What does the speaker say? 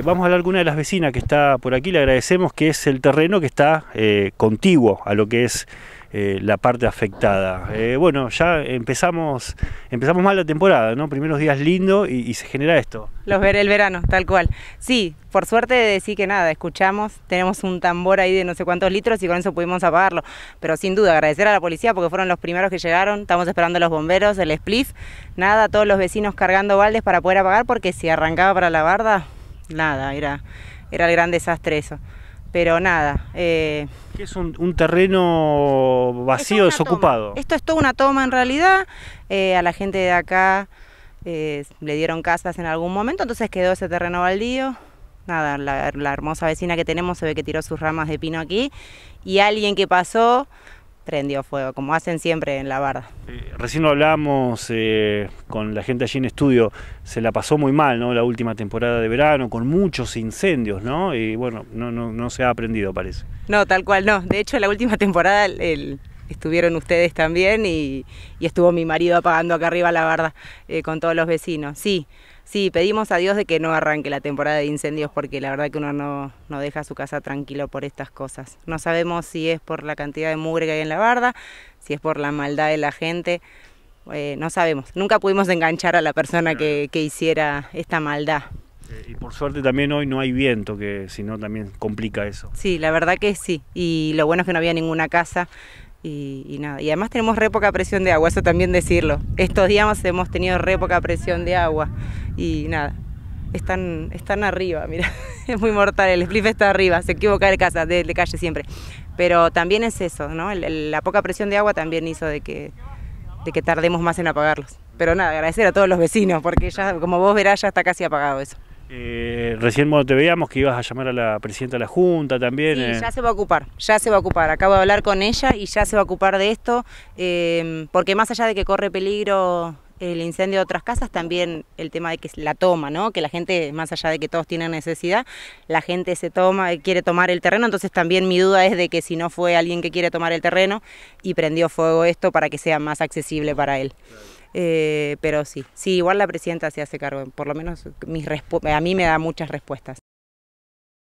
Eh, vamos a hablar con una de las vecinas que está por aquí, le agradecemos que es el terreno que está eh, contiguo a lo que es eh, la parte afectada. bueno, ya empezamos, empezamos mal la temporada, ¿no? Primeros días lindo y, se genera esto. Los veré el verano, tal cual. Sí, por suerte de decir que nada, escuchamos, tenemos un tambor ahí de no sé cuántos litros y con eso pudimos apagarlo. Pero sin duda, agradecer a la policía porque fueron los primeros que llegaron, estamos esperando a los bomberos, el spliff, nada, todos los vecinos cargando baldes para poder apagar porque si arrancaba para la barda, nada, era, era el gran desastre eso. Pero nada. Eh, es un, terreno vacío, desocupado? Esto es toda una toma en realidad. Eh, a la gente de acá eh, le dieron casas en algún momento, entonces quedó ese terreno baldío. Nada, la, la hermosa vecina que tenemos se ve que tiró sus ramas de pino aquí y alguien que pasó prendió fuego, como hacen siempre en la barda. Eh, recién hablamos eh, con la gente allí en estudio, se la pasó muy mal, ¿no? La última temporada de verano, con muchos incendios, ¿no? Y bueno, no, no, no se ha aprendido, parece. No, tal cual, no. De hecho, la última temporada estuvieron ustedes también y, estuvo mi marido apagando acá arriba la barda eh, con todos los vecinos. Sí, sí, pedimos a Dios de que no arranque la temporada de incendios porque la verdad que uno no, deja su casa tranquilo por estas cosas. No sabemos si es por la cantidad de mugre que hay en la barda, si es por la maldad de la gente, eh, no sabemos. Nunca pudimos enganchar a la persona que, hiciera esta maldad. Eh, y por suerte también hoy no hay viento, que si no también complica eso. Sí, la verdad que sí. Y lo bueno es que no había ninguna casa y, y, nada. Y además tenemos re poca presión de agua, eso también decirlo. Estos días hemos tenido re poca presión de agua y nada, están, están arriba, mira, es muy mortal, el spliff está arriba, se equivoca de casa, de, calle siempre. Pero también es eso, ¿no? la poca presión de agua también hizo de que, de que tardemos más en apagarlos. Pero nada, agradecer a todos los vecinos, porque ya, como vos verás, ya está casi apagado eso. Eh, recién te veíamos que ibas a llamar a la presidenta de la Junta también. Sí, eh. ya se va a ocupar, ya se va a ocupar. Acabo de hablar con ella y ya se va a ocupar de esto, eh, porque más allá de que corre peligro el incendio de otras casas, también el tema de que la toma, ¿no? Que la gente, más allá de que todos tienen necesidad, la gente se toma, quiere tomar el terreno, entonces también mi duda es de que si no fue alguien que quiere tomar el terreno y prendió fuego esto para que sea más accesible para él. Eh, pero sí, sí, igual la presidenta se hace cargo, por lo menos mis a mí me da muchas respuestas.